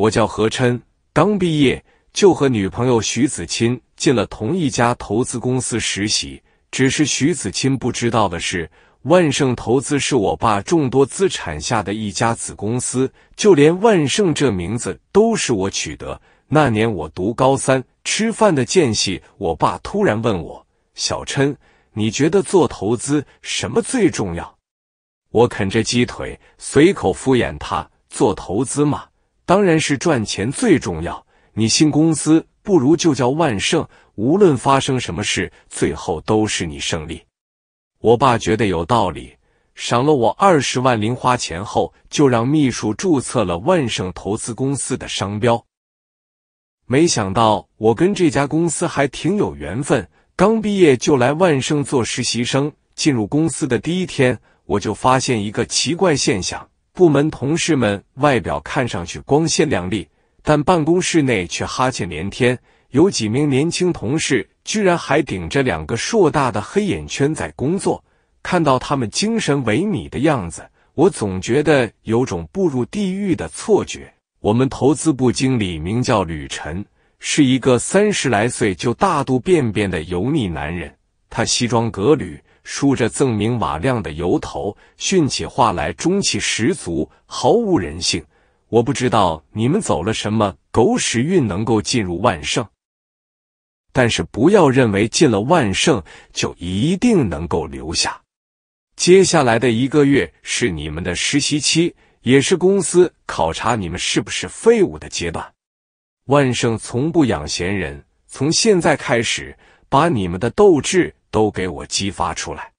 我叫何琛，刚毕业就和女朋友徐子钦进了同一家投资公司实习。只是徐子钦不知道的是，万盛投资是我爸众多资产下的一家子公司，就连“万盛”这名字都是我取的。那年我读高三，吃饭的间隙，我爸突然问我：“小琛，你觉得做投资什么最重要？”我啃着鸡腿，随口敷衍他：“做投资嘛。”当然是赚钱最重要。你新公司不如就叫万盛，无论发生什么事，最后都是你胜利。我爸觉得有道理，赏了我二十万零花钱后，就让秘书注册了万盛投资公司的商标。没想到我跟这家公司还挺有缘分，刚毕业就来万盛做实习生。进入公司的第一天，我就发现一个奇怪现象。部门同事们外表看上去光鲜亮丽，但办公室内却哈欠连天。有几名年轻同事居然还顶着两个硕大的黑眼圈在工作。看到他们精神萎靡的样子，我总觉得有种步入地狱的错觉。我们投资部经理名叫吕晨，是一个三十来岁就大肚便便的油腻男人。他西装革履。梳着锃明瓦亮的油头，训起话来中气十足，毫无人性。我不知道你们走了什么狗屎运能够进入万盛，但是不要认为进了万盛就一定能够留下。接下来的一个月是你们的实习期，也是公司考察你们是不是废物的阶段。万盛从不养闲人，从现在开始，把你们的斗志。都给我激发出来，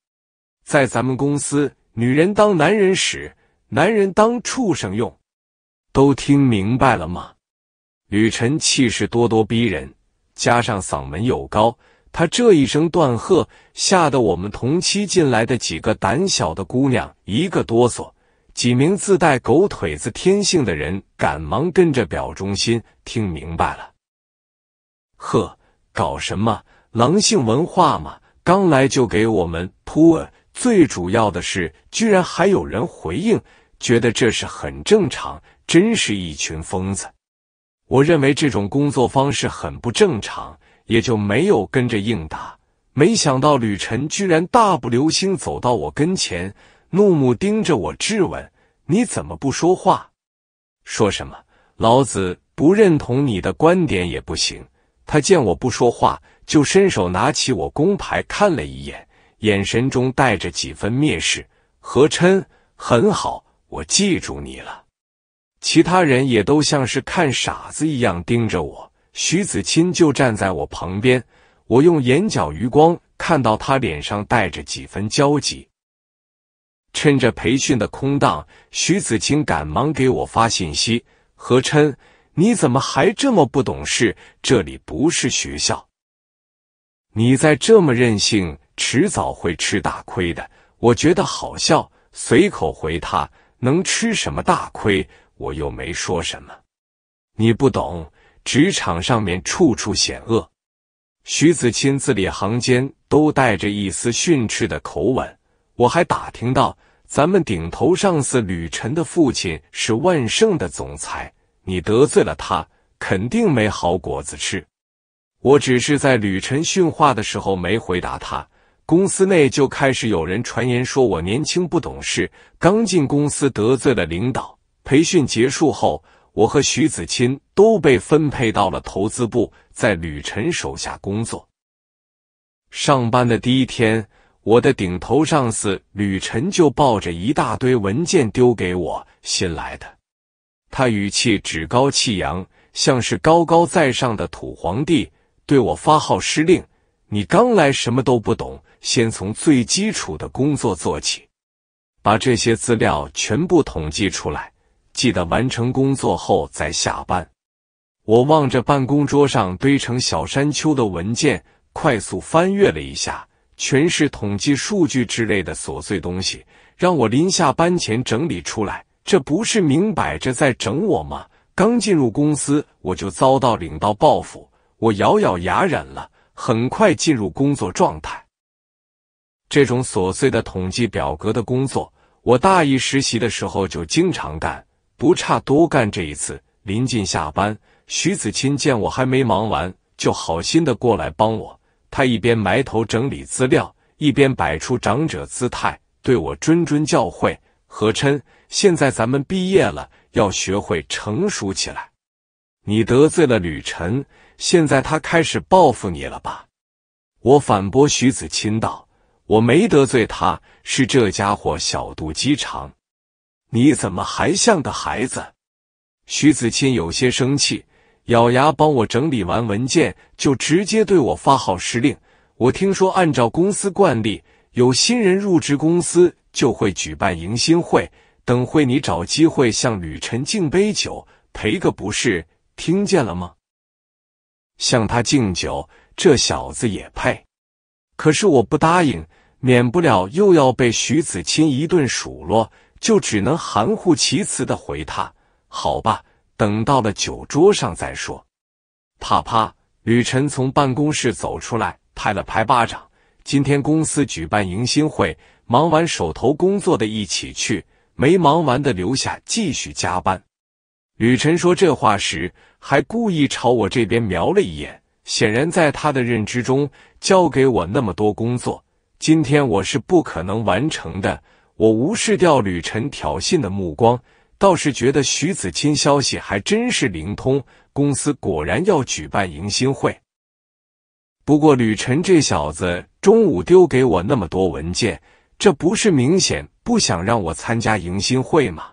在咱们公司，女人当男人使，男人当畜生用，都听明白了吗？吕晨气势咄咄逼人，加上嗓门又高，他这一声断喝吓得我们同期进来的几个胆小的姑娘一个哆嗦，几名自带狗腿子天性的人赶忙跟着表忠心，听明白了。呵，搞什么狼性文化嘛？刚来就给我们泼，最主要的是居然还有人回应，觉得这是很正常，真是一群疯子。我认为这种工作方式很不正常，也就没有跟着应答。没想到吕晨居然大步流星走到我跟前，怒目盯着我质问：“你怎么不说话？说什么？老子不认同你的观点也不行。”他见我不说话，就伸手拿起我工牌看了一眼，眼神中带着几分蔑视。何琛，很好，我记住你了。其他人也都像是看傻子一样盯着我。徐子清就站在我旁边，我用眼角余光看到他脸上带着几分焦急。趁着培训的空档，徐子清赶忙给我发信息：何琛。你怎么还这么不懂事？这里不是学校，你再这么任性，迟早会吃大亏的。我觉得好笑，随口回他：能吃什么大亏？我又没说什么。你不懂，职场上面处处险恶。徐子钦字里行间都带着一丝训斥的口吻。我还打听到，咱们顶头上司吕晨的父亲是万盛的总裁。你得罪了他，肯定没好果子吃。我只是在吕晨训话的时候没回答他，公司内就开始有人传言说我年轻不懂事，刚进公司得罪了领导。培训结束后，我和徐子钦都被分配到了投资部，在吕晨手下工作。上班的第一天，我的顶头上司吕晨就抱着一大堆文件丢给我，新来的。他语气趾高气扬，像是高高在上的土皇帝对我发号施令：“你刚来什么都不懂，先从最基础的工作做起，把这些资料全部统计出来。记得完成工作后再下班。”我望着办公桌上堆成小山丘的文件，快速翻阅了一下，全是统计数据之类的琐碎东西，让我临下班前整理出来。这不是明摆着在整我吗？刚进入公司，我就遭到领导报复，我咬咬牙忍了，很快进入工作状态。这种琐碎的统计表格的工作，我大一实习的时候就经常干，不差多干这一次。临近下班，徐子清见我还没忙完，就好心的过来帮我。他一边埋头整理资料，一边摆出长者姿态，对我谆谆教诲。何琛，现在咱们毕业了，要学会成熟起来。你得罪了吕晨，现在他开始报复你了吧？我反驳徐子钦道：“我没得罪他，是这家伙小肚鸡肠。”你怎么还像个孩子？徐子钦有些生气，咬牙帮我整理完文件，就直接对我发号施令。我听说，按照公司惯例，有新人入职公司。就会举办迎新会。等会你找机会向吕晨敬杯酒，赔个不是，听见了吗？向他敬酒，这小子也配？可是我不答应，免不了又要被徐子清一顿数落，就只能含糊其辞的回他：“好吧，等到了酒桌上再说。”啪啪！吕晨从办公室走出来，拍了拍巴掌：“今天公司举办迎新会。”忙完手头工作的，一起去；没忙完的，留下继续加班。吕晨说这话时，还故意朝我这边瞄了一眼。显然，在他的认知中，交给我那么多工作，今天我是不可能完成的。我无视掉吕晨挑衅的目光，倒是觉得徐子清消息还真是灵通，公司果然要举办迎新会。不过，吕晨这小子中午丢给我那么多文件。这不是明显不想让我参加迎新会吗？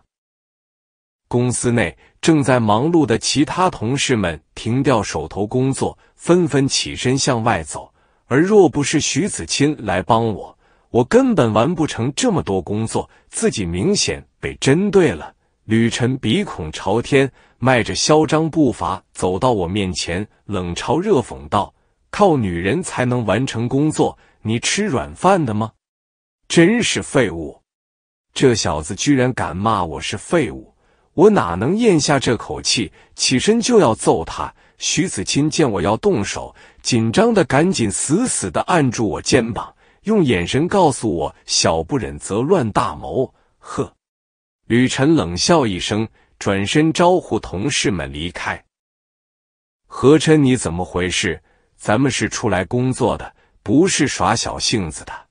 公司内正在忙碌的其他同事们停掉手头工作，纷纷起身向外走。而若不是徐子钦来帮我，我根本完不成这么多工作。自己明显被针对了。吕晨鼻孔朝天，迈着嚣张步伐走到我面前，冷嘲热讽道：“靠女人才能完成工作？你吃软饭的吗？”真是废物！这小子居然敢骂我是废物，我哪能咽下这口气？起身就要揍他。徐子清见我要动手，紧张的赶紧死死的按住我肩膀，用眼神告诉我：“小不忍则乱大谋。”呵！吕晨冷笑一声，转身招呼同事们离开。何琛，你怎么回事？咱们是出来工作的，不是耍小性子的。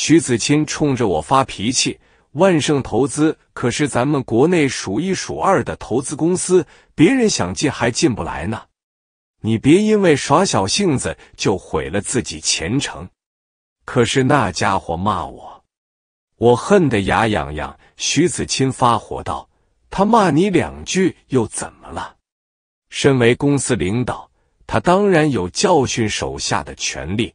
徐子清冲着我发脾气：“万盛投资可是咱们国内数一数二的投资公司，别人想进还进不来呢。你别因为耍小性子就毁了自己前程。”可是那家伙骂我，我恨得牙痒痒。徐子清发火道：“他骂你两句又怎么了？身为公司领导，他当然有教训手下的权利。”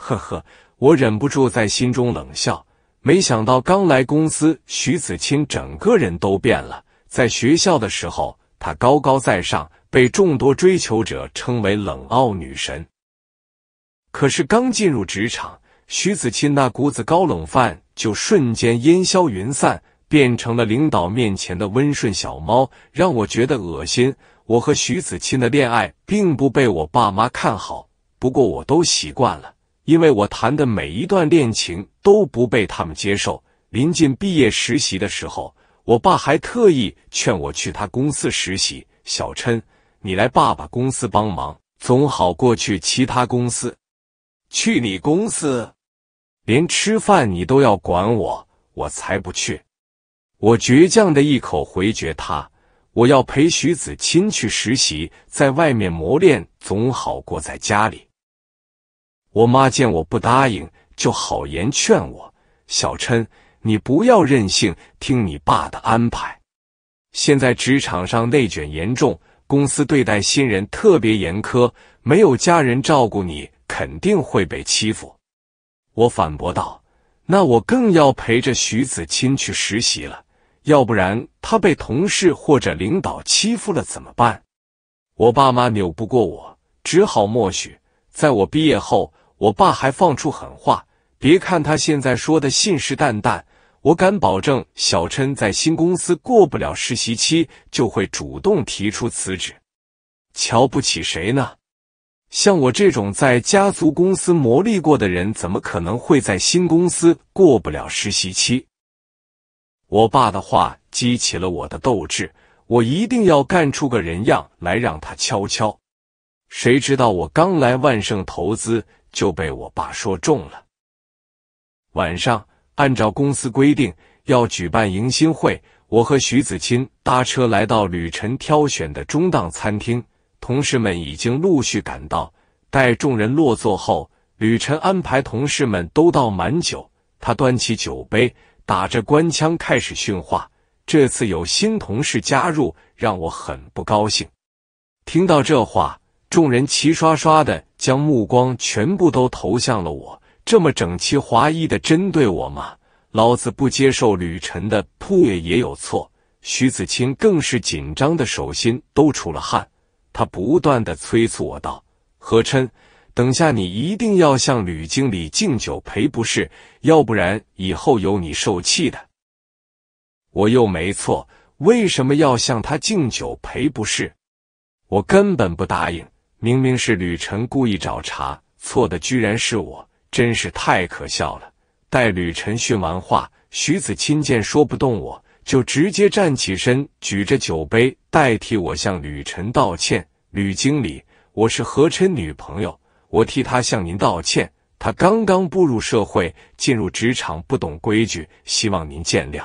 呵呵，我忍不住在心中冷笑。没想到刚来公司，徐子清整个人都变了。在学校的时候，他高高在上，被众多追求者称为冷傲女神。可是刚进入职场，徐子清那股子高冷范就瞬间烟消云散，变成了领导面前的温顺小猫，让我觉得恶心。我和徐子清的恋爱并不被我爸妈看好，不过我都习惯了。因为我谈的每一段恋情都不被他们接受。临近毕业实习的时候，我爸还特意劝我去他公司实习。小琛，你来爸爸公司帮忙总好过去其他公司。去你公司，连吃饭你都要管我，我才不去！我倔强的一口回绝他。我要陪徐子清去实习，在外面磨练总好过在家里。我妈见我不答应，就好言劝我：“小琛，你不要任性，听你爸的安排。现在职场上内卷严重，公司对待新人特别严苛，没有家人照顾你，肯定会被欺负。”我反驳道：“那我更要陪着徐子清去实习了，要不然他被同事或者领导欺负了怎么办？”我爸妈扭不过我，只好默许，在我毕业后。我爸还放出狠话：“别看他现在说的信誓旦旦，我敢保证，小琛在新公司过不了实习期，就会主动提出辞职。瞧不起谁呢？像我这种在家族公司磨砺过的人，怎么可能会在新公司过不了实习期？”我爸的话激起了我的斗志，我一定要干出个人样来让他瞧瞧。谁知道我刚来万盛投资。就被我爸说中了。晚上按照公司规定要举办迎新会，我和徐子清搭车来到吕晨挑选的中档餐厅。同事们已经陆续赶到，待众人落座后，吕晨安排同事们都倒满酒。他端起酒杯，打着官腔开始训话：“这次有新同事加入，让我很不高兴。”听到这话。众人齐刷刷的将目光全部都投向了我，这么整齐划一的针对我吗？老子不接受吕晨的铺也也有错。徐子清更是紧张的手心都出了汗，他不断的催促我道：“何琛，等下你一定要向吕经理敬酒赔不是，要不然以后有你受气的。”我又没错，为什么要向他敬酒赔不是？我根本不答应。明明是吕晨故意找茬，错的居然是我，真是太可笑了。待吕晨训完话，徐子钦见说不动我，就直接站起身，举着酒杯代替我向吕晨道歉。吕经理，我是何琛女朋友，我替他向您道歉。他刚刚步入社会，进入职场不懂规矩，希望您见谅。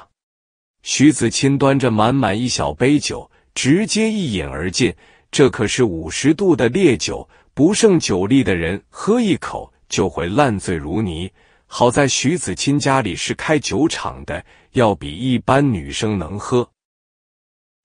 徐子钦端着满满一小杯酒，直接一饮而尽。这可是五十度的烈酒，不胜酒力的人喝一口就会烂醉如泥。好在徐子清家里是开酒厂的，要比一般女生能喝。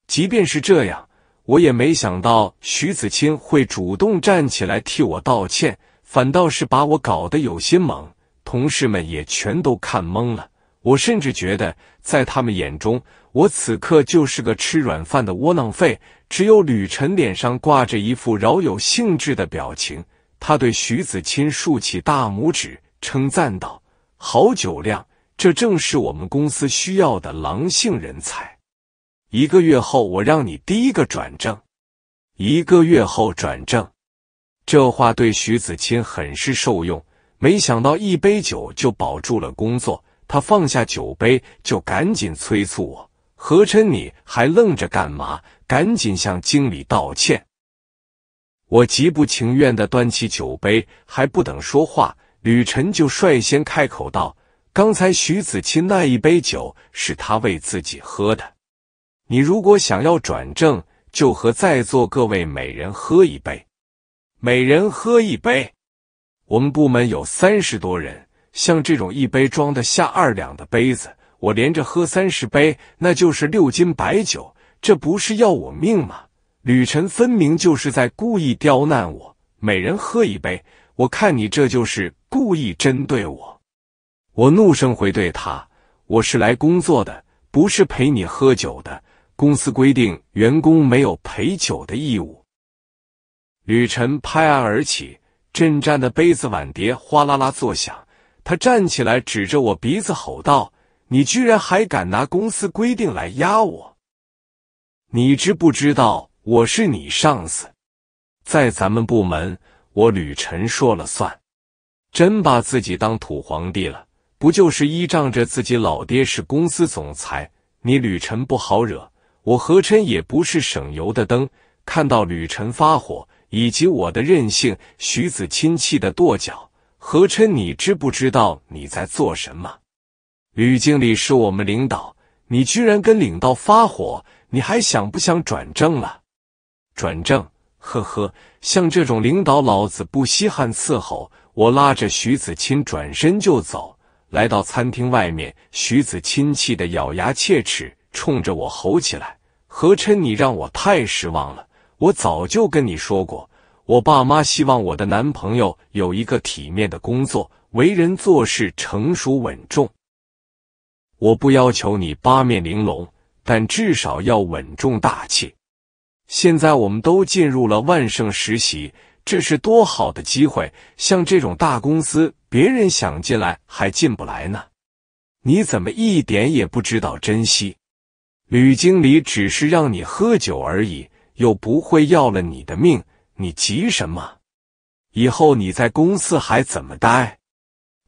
即便是这样，我也没想到徐子清会主动站起来替我道歉，反倒是把我搞得有些懵。同事们也全都看懵了，我甚至觉得在他们眼中，我此刻就是个吃软饭的窝囊废。只有吕晨脸上挂着一副饶有兴致的表情，他对徐子钦竖起大拇指，称赞道：“好酒量，这正是我们公司需要的狼性人才。一个月后，我让你第一个转正。”一个月后转正，这话对徐子钦很是受用。没想到一杯酒就保住了工作，他放下酒杯，就赶紧催促我：“何琛，你还愣着干嘛？”赶紧向经理道歉。我极不情愿的端起酒杯，还不等说话，吕晨就率先开口道：“刚才徐子清那一杯酒是他为自己喝的。你如果想要转正，就和在座各位每人喝一杯，每人喝一杯。我们部门有三十多人，像这种一杯装的下二两的杯子，我连着喝三十杯，那就是六斤白酒。”这不是要我命吗？吕晨分明就是在故意刁难我。每人喝一杯，我看你这就是故意针对我。我怒声回怼他：“我是来工作的，不是陪你喝酒的。公司规定，员工没有陪酒的义务。”吕晨拍案而起，震颤的杯子碗碟哗啦啦作响。他站起来，指着我鼻子吼道：“你居然还敢拿公司规定来压我！”你知不知道我是你上司？在咱们部门，我吕晨说了算。真把自己当土皇帝了？不就是依仗着自己老爹是公司总裁？你吕晨不好惹，我何琛也不是省油的灯。看到吕晨发火以及我的任性，徐子清气得跺脚。何琛，你知不知道你在做什么？吕经理是我们领导，你居然跟领导发火！你还想不想转正了？转正，呵呵，像这种领导，老子不稀罕伺候。我拉着徐子清转身就走，来到餐厅外面，徐子清气得咬牙切齿，冲着我吼起来：“何琛，你让我太失望了！我早就跟你说过，我爸妈希望我的男朋友有一个体面的工作，为人做事成熟稳重。我不要求你八面玲珑。”但至少要稳重大气。现在我们都进入了万盛实习，这是多好的机会！像这种大公司，别人想进来还进不来呢。你怎么一点也不知道珍惜？吕经理只是让你喝酒而已，又不会要了你的命，你急什么？以后你在公司还怎么待？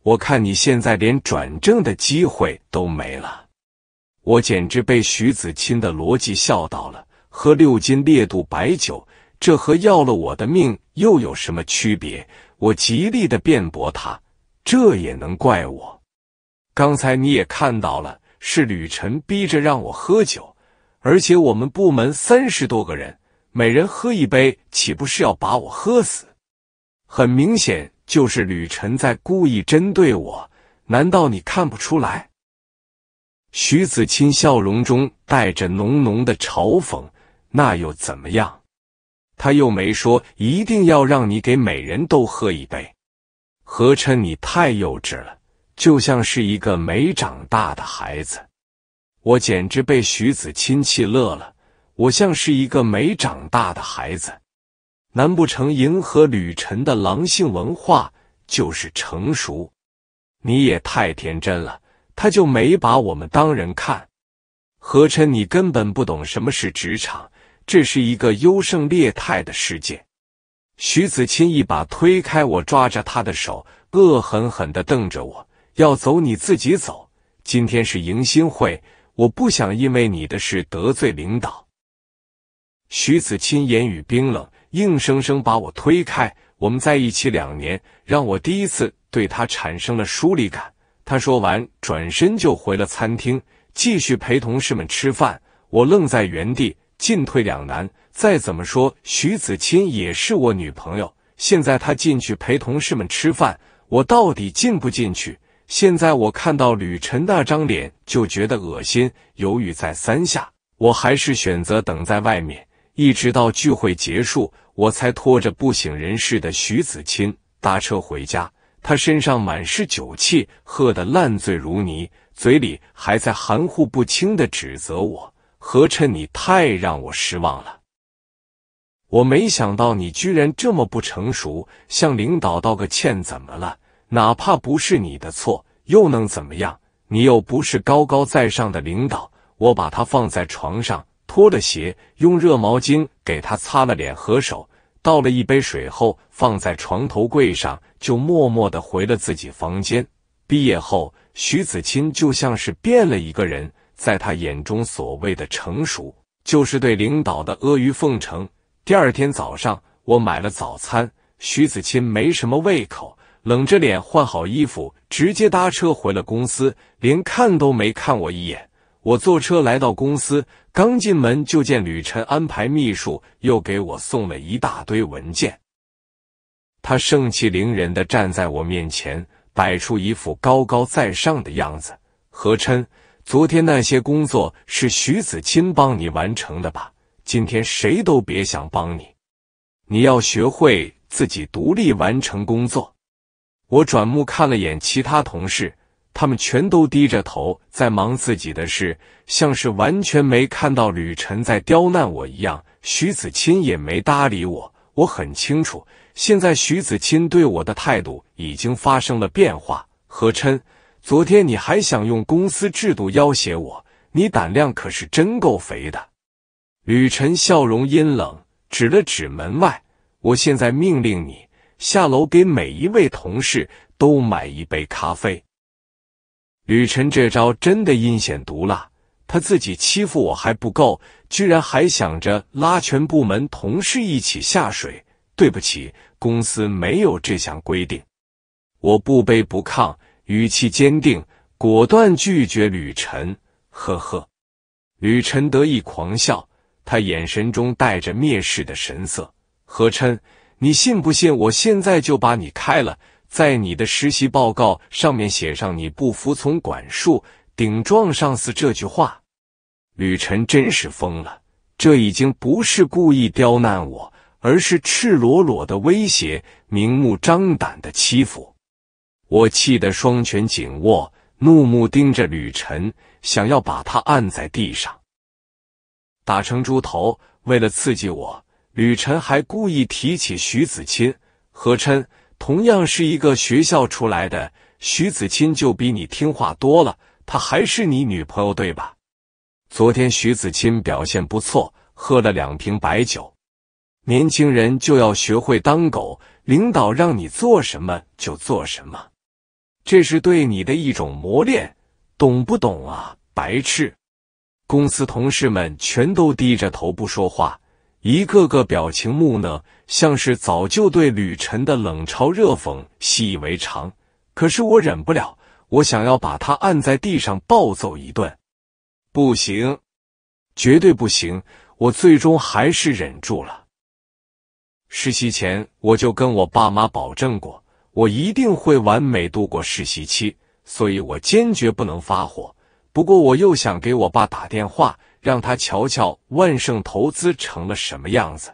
我看你现在连转正的机会都没了。我简直被徐子清的逻辑笑到了。喝六斤烈度白酒，这和要了我的命又有什么区别？我极力的辩驳他，这也能怪我？刚才你也看到了，是吕晨逼着让我喝酒，而且我们部门三十多个人，每人喝一杯，岂不是要把我喝死？很明显就是吕晨在故意针对我，难道你看不出来？徐子钦笑容中带着浓浓的嘲讽，那又怎么样？他又没说一定要让你给每人都喝一杯。何琛，你太幼稚了，就像是一个没长大的孩子。我简直被徐子清气乐了，我像是一个没长大的孩子。难不成迎合吕晨的狼性文化就是成熟？你也太天真了。他就没把我们当人看，何琛，你根本不懂什么是职场，这是一个优胜劣汰的世界。徐子清一把推开我抓着他的手，恶狠狠地瞪着我：“要走你自己走，今天是迎新会，我不想因为你的事得罪领导。”徐子清言语冰冷，硬生生把我推开。我们在一起两年，让我第一次对他产生了疏离感。他说完，转身就回了餐厅，继续陪同事们吃饭。我愣在原地，进退两难。再怎么说，徐子清也是我女朋友。现在她进去陪同事们吃饭，我到底进不进去？现在我看到吕晨那张脸就觉得恶心，犹豫再三下，我还是选择等在外面，一直到聚会结束，我才拖着不省人事的徐子清搭车回家。他身上满是酒气，喝得烂醉如泥，嘴里还在含糊不清的指责我：“何琛，你太让我失望了！我没想到你居然这么不成熟，向领导道个歉怎么了？哪怕不是你的错，又能怎么样？你又不是高高在上的领导。”我把他放在床上，脱了鞋，用热毛巾给他擦了脸和手。倒了一杯水后，放在床头柜上，就默默的回了自己房间。毕业后，徐子清就像是变了一个人，在他眼中，所谓的成熟，就是对领导的阿谀奉承。第二天早上，我买了早餐，徐子清没什么胃口，冷着脸换好衣服，直接搭车回了公司，连看都没看我一眼。我坐车来到公司。刚进门就见吕晨安排秘书又给我送了一大堆文件，他盛气凌人的站在我面前，摆出一副高高在上的样子。何琛，昨天那些工作是徐子钦帮你完成的吧？今天谁都别想帮你，你要学会自己独立完成工作。我转目看了眼其他同事。他们全都低着头在忙自己的事，像是完全没看到吕晨在刁难我一样。徐子钦也没搭理我。我很清楚，现在徐子钦对我的态度已经发生了变化。何琛，昨天你还想用公司制度要挟我，你胆量可是真够肥的。吕晨笑容阴冷，指了指门外。我现在命令你下楼给每一位同事都买一杯咖啡。吕晨这招真的阴险毒辣，他自己欺负我还不够，居然还想着拉全部门同事一起下水。对不起，公司没有这项规定。我不卑不亢，语气坚定，果断拒绝吕晨。呵呵，吕晨得意狂笑，他眼神中带着蔑视的神色。何琛，你信不信我现在就把你开了？在你的实习报告上面写上你不服从管束、顶撞上司这句话，吕晨真是疯了！这已经不是故意刁难我，而是赤裸裸的威胁，明目张胆的欺负。我气得双拳紧握，怒目盯着吕晨，想要把他按在地上打成猪头。为了刺激我，吕晨还故意提起徐子钦、何琛。同样是一个学校出来的，徐子清就比你听话多了。她还是你女朋友对吧？昨天徐子清表现不错，喝了两瓶白酒。年轻人就要学会当狗，领导让你做什么就做什么，这是对你的一种磨练，懂不懂啊，白痴？公司同事们全都低着头不说话，一个个表情木讷。像是早就对吕晨的冷嘲热讽习以为常，可是我忍不了，我想要把他按在地上暴揍一顿。不行，绝对不行！我最终还是忍住了。实习前我就跟我爸妈保证过，我一定会完美度过实习期，所以我坚决不能发火。不过我又想给我爸打电话，让他瞧瞧万盛投资成了什么样子。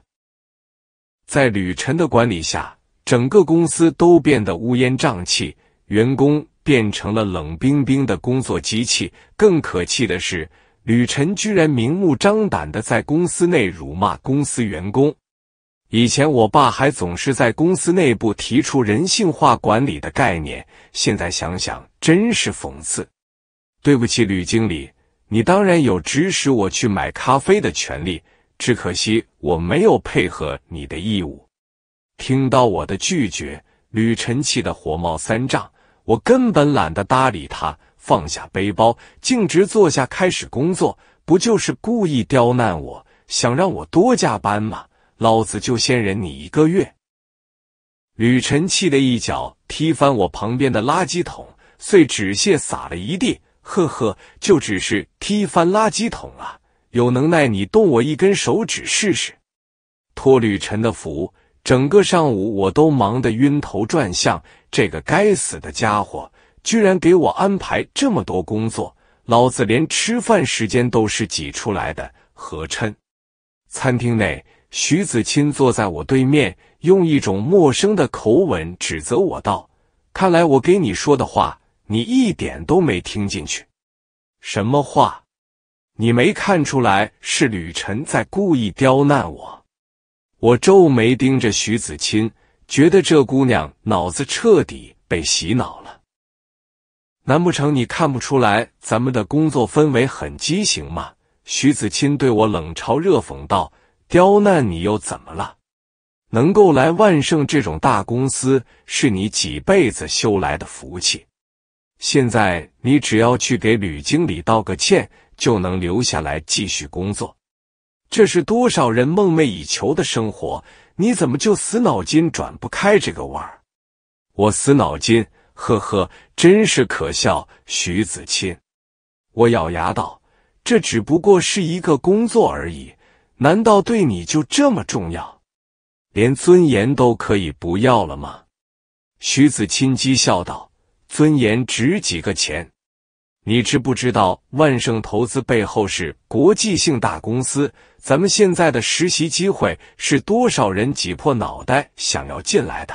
在吕晨的管理下，整个公司都变得乌烟瘴气，员工变成了冷冰冰的工作机器。更可气的是，吕晨居然明目张胆的在公司内辱骂公司员工。以前我爸还总是在公司内部提出人性化管理的概念，现在想想真是讽刺。对不起，吕经理，你当然有指使我去买咖啡的权利。只可惜我没有配合你的义务。听到我的拒绝，吕晨气得火冒三丈。我根本懒得搭理他，放下背包，径直坐下开始工作。不就是故意刁难我，想让我多加班吗？老子就先忍你一个月。吕晨气得一脚踢翻我旁边的垃圾桶，碎纸屑洒了一地。呵呵，就只是踢翻垃圾桶啊。有能耐你动我一根手指试试！托吕晨的福，整个上午我都忙得晕头转向。这个该死的家伙居然给我安排这么多工作，老子连吃饭时间都是挤出来的，何琛。餐厅内，徐子清坐在我对面，用一种陌生的口吻指责我道：“看来我给你说的话，你一点都没听进去。什么话？”你没看出来是吕晨在故意刁难我？我皱眉盯着徐子清，觉得这姑娘脑子彻底被洗脑了。难不成你看不出来咱们的工作氛围很畸形吗？徐子清对我冷嘲热讽道：“刁难你又怎么了？能够来万盛这种大公司，是你几辈子修来的福气。现在你只要去给吕经理道个歉。”就能留下来继续工作，这是多少人梦寐以求的生活？你怎么就死脑筋转不开这个弯？我死脑筋，呵呵，真是可笑，徐子清。我咬牙道：“这只不过是一个工作而已，难道对你就这么重要？连尊严都可以不要了吗？”徐子清讥笑道：“尊严值几个钱？”你知不知道万盛投资背后是国际性大公司？咱们现在的实习机会是多少人挤破脑袋想要进来的？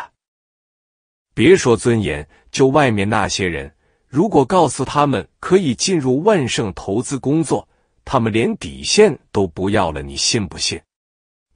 别说尊严，就外面那些人，如果告诉他们可以进入万盛投资工作，他们连底线都不要了。你信不信？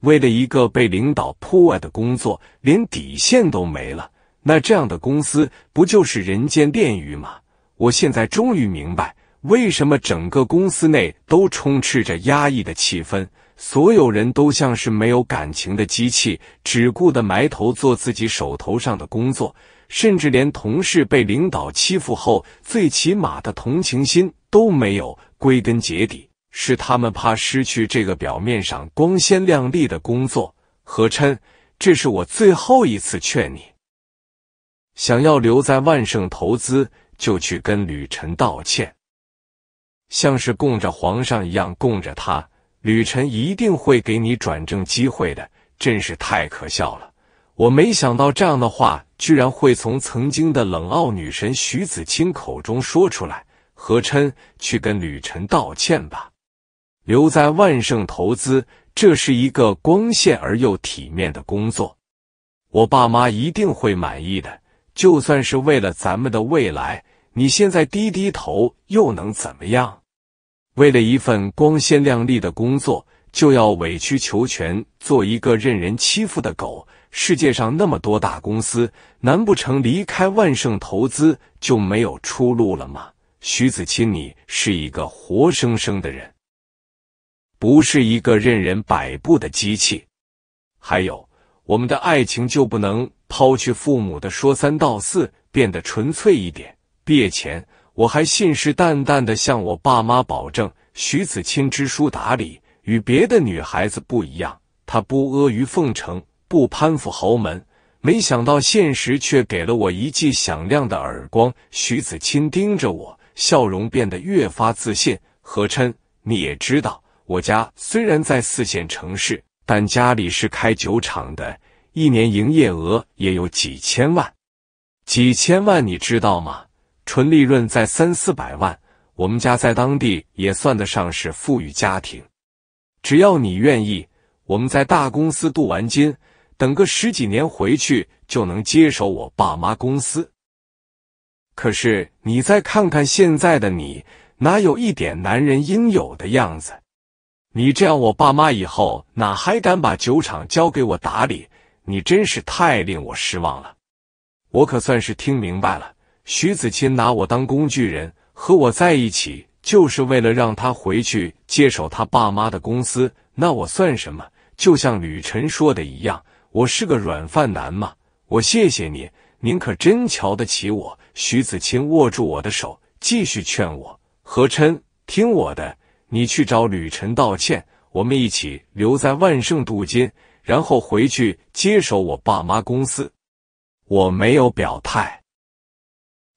为了一个被领导破的工作，连底线都没了，那这样的公司不就是人间炼狱吗？我现在终于明白，为什么整个公司内都充斥着压抑的气氛，所有人都像是没有感情的机器，只顾的埋头做自己手头上的工作，甚至连同事被领导欺负后最起码的同情心都没有。归根结底，是他们怕失去这个表面上光鲜亮丽的工作。何琛，这是我最后一次劝你，想要留在万盛投资。就去跟吕晨道歉，像是供着皇上一样供着他。吕晨一定会给你转正机会的，真是太可笑了！我没想到这样的话居然会从曾经的冷傲女神徐子清口中说出来。何琛，去跟吕晨道歉吧，留在万盛投资，这是一个光鲜而又体面的工作，我爸妈一定会满意的。就算是为了咱们的未来，你现在低低头又能怎么样？为了一份光鲜亮丽的工作，就要委曲求全，做一个任人欺负的狗？世界上那么多大公司，难不成离开万盛投资就没有出路了吗？徐子清，你是一个活生生的人，不是一个任人摆布的机器。还有，我们的爱情就不能？抛去父母的说三道四，变得纯粹一点。毕业前，我还信誓旦旦的向我爸妈保证，徐子清知书达理，与别的女孩子不一样，他不阿谀奉承，不攀附豪门。没想到现实却给了我一记响亮的耳光。徐子清盯着我，笑容变得越发自信。何琛，你也知道，我家虽然在四线城市，但家里是开酒厂的。一年营业额也有几千万，几千万你知道吗？纯利润在三四百万。我们家在当地也算得上是富裕家庭。只要你愿意，我们在大公司镀完金，等个十几年回去就能接手我爸妈公司。可是你再看看现在的你，哪有一点男人应有的样子？你这样，我爸妈以后哪还敢把酒厂交给我打理？你真是太令我失望了，我可算是听明白了。徐子钦拿我当工具人，和我在一起就是为了让他回去接手他爸妈的公司。那我算什么？就像吕晨说的一样，我是个软饭男吗？我谢谢你，您可真瞧得起我。徐子钦握住我的手，继续劝我：“何琛，听我的，你去找吕晨道歉，我们一起留在万盛镀金。”然后回去接手我爸妈公司，我没有表态，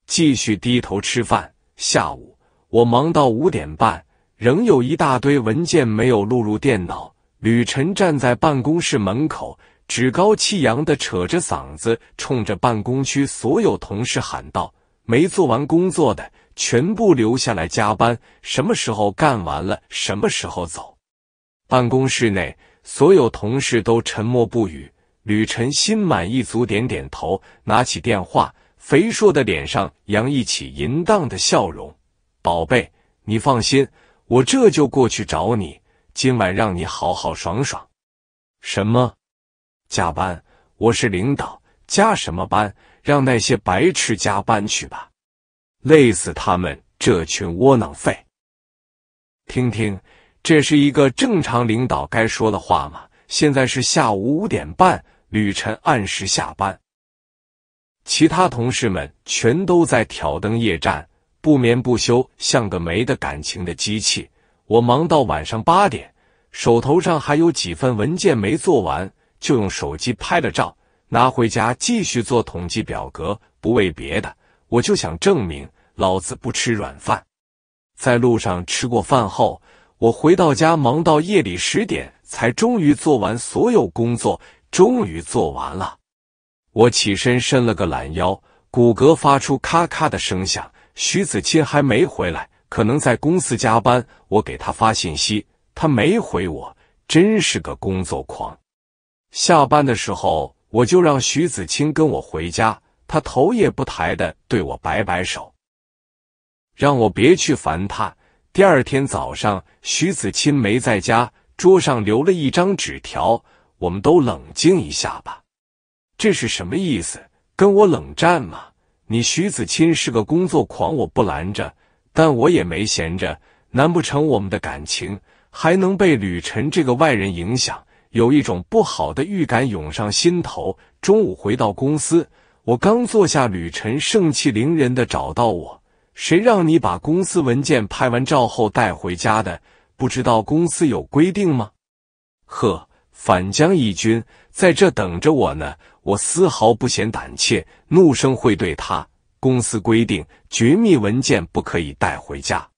继续低头吃饭。下午我忙到五点半，仍有一大堆文件没有录入电脑。吕晨站在办公室门口，趾高气扬的扯着嗓子，冲着办公区所有同事喊道：“没做完工作的全部留下来加班，什么时候干完了，什么时候走。”办公室内。所有同事都沉默不语，吕晨心满意足，点点头，拿起电话，肥硕的脸上洋溢起淫荡的笑容：“宝贝，你放心，我这就过去找你，今晚让你好好爽爽。”“什么？加班？我是领导，加什么班？让那些白痴加班去吧，累死他们这群窝囊废！”听听。这是一个正常领导该说的话吗？现在是下午五点半，吕晨按时下班，其他同事们全都在挑灯夜战，不眠不休，像个没的感情的机器。我忙到晚上八点，手头上还有几份文件没做完，就用手机拍了照，拿回家继续做统计表格。不为别的，我就想证明老子不吃软饭。在路上吃过饭后。我回到家，忙到夜里十点，才终于做完所有工作。终于做完了，我起身伸了个懒腰，骨骼发出咔咔的声响。徐子清还没回来，可能在公司加班。我给他发信息，他没回我，真是个工作狂。下班的时候，我就让徐子清跟我回家，他头也不抬的对我摆摆手，让我别去烦他。第二天早上，徐子清没在家，桌上留了一张纸条：“我们都冷静一下吧。”这是什么意思？跟我冷战吗？你徐子清是个工作狂，我不拦着，但我也没闲着。难不成我们的感情还能被吕晨这个外人影响？有一种不好的预感涌上心头。中午回到公司，我刚坐下，吕晨盛气凌人的找到我。谁让你把公司文件拍完照后带回家的？不知道公司有规定吗？呵，反将一军，在这等着我呢。我丝毫不嫌胆怯，怒声会对他。公司规定，绝密文件不可以带回家。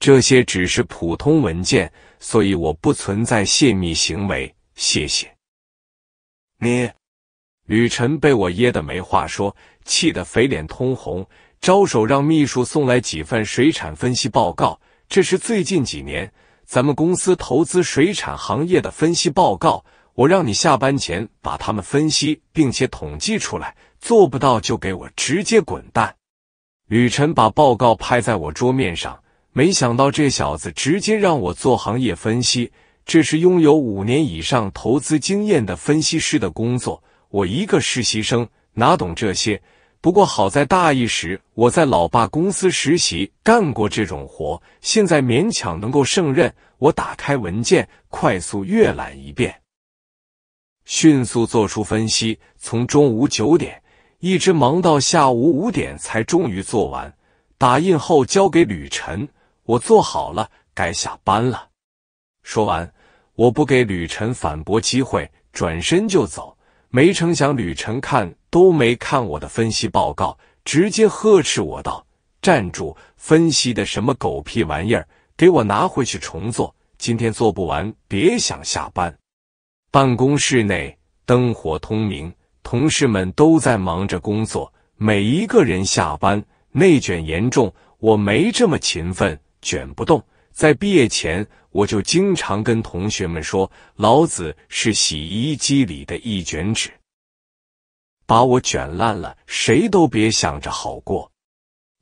这些只是普通文件，所以我不存在泄密行为。谢谢。你，吕晨被我噎得没话说，气得肥脸通红。招手让秘书送来几份水产分析报告，这是最近几年咱们公司投资水产行业的分析报告，我让你下班前把他们分析并且统计出来，做不到就给我直接滚蛋。吕晨把报告拍在我桌面上，没想到这小子直接让我做行业分析，这是拥有五年以上投资经验的分析师的工作，我一个实习生哪懂这些？不过好在大一时，我在老爸公司实习，干过这种活，现在勉强能够胜任。我打开文件，快速阅览一遍，迅速做出分析，从中午九点一直忙到下午五点，才终于做完。打印后交给吕晨，我做好了，该下班了。说完，我不给吕晨反驳机会，转身就走。没成想吕晨看。都没看我的分析报告，直接呵斥我道：“站住！分析的什么狗屁玩意儿？给我拿回去重做！今天做不完，别想下班。”办公室内灯火通明，同事们都在忙着工作。每一个人下班，内卷严重。我没这么勤奋，卷不动。在毕业前，我就经常跟同学们说：“老子是洗衣机里的一卷纸。”把我卷烂了，谁都别想着好过。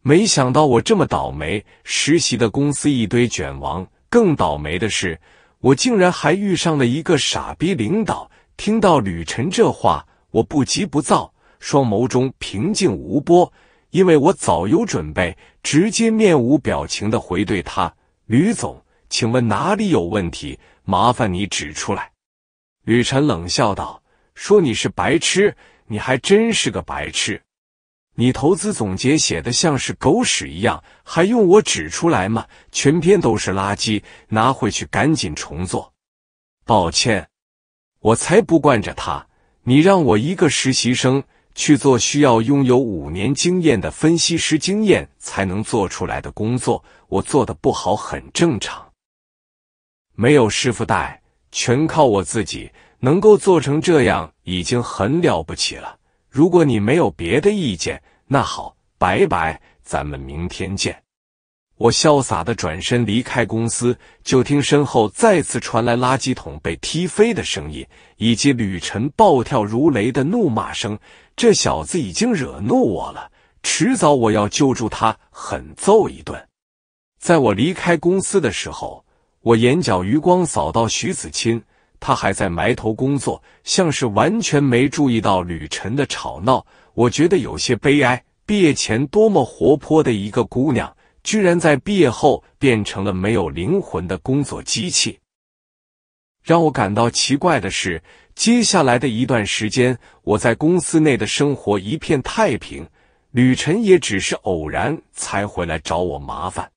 没想到我这么倒霉，实习的公司一堆卷王。更倒霉的是，我竟然还遇上了一个傻逼领导。听到吕晨这话，我不急不躁，双眸中平静无波，因为我早有准备，直接面无表情的回对他：“吕总，请问哪里有问题？麻烦你指出来。”吕晨冷笑道：“说你是白痴。”你还真是个白痴！你投资总结写的像是狗屎一样，还用我指出来吗？全篇都是垃圾，拿回去赶紧重做。抱歉，我才不惯着他。你让我一个实习生去做需要拥有五年经验的分析师经验才能做出来的工作，我做的不好很正常。没有师傅带，全靠我自己。能够做成这样已经很了不起了。如果你没有别的意见，那好，拜拜，咱们明天见。我潇洒的转身离开公司，就听身后再次传来垃圾桶被踢飞的声音，以及吕晨暴跳如雷的怒骂声。这小子已经惹怒我了，迟早我要揪住他狠揍一顿。在我离开公司的时候，我眼角余光扫到徐子清。他还在埋头工作，像是完全没注意到吕晨的吵闹。我觉得有些悲哀。毕业前多么活泼的一个姑娘，居然在毕业后变成了没有灵魂的工作机器。让我感到奇怪的是，接下来的一段时间，我在公司内的生活一片太平，吕晨也只是偶然才回来找我麻烦。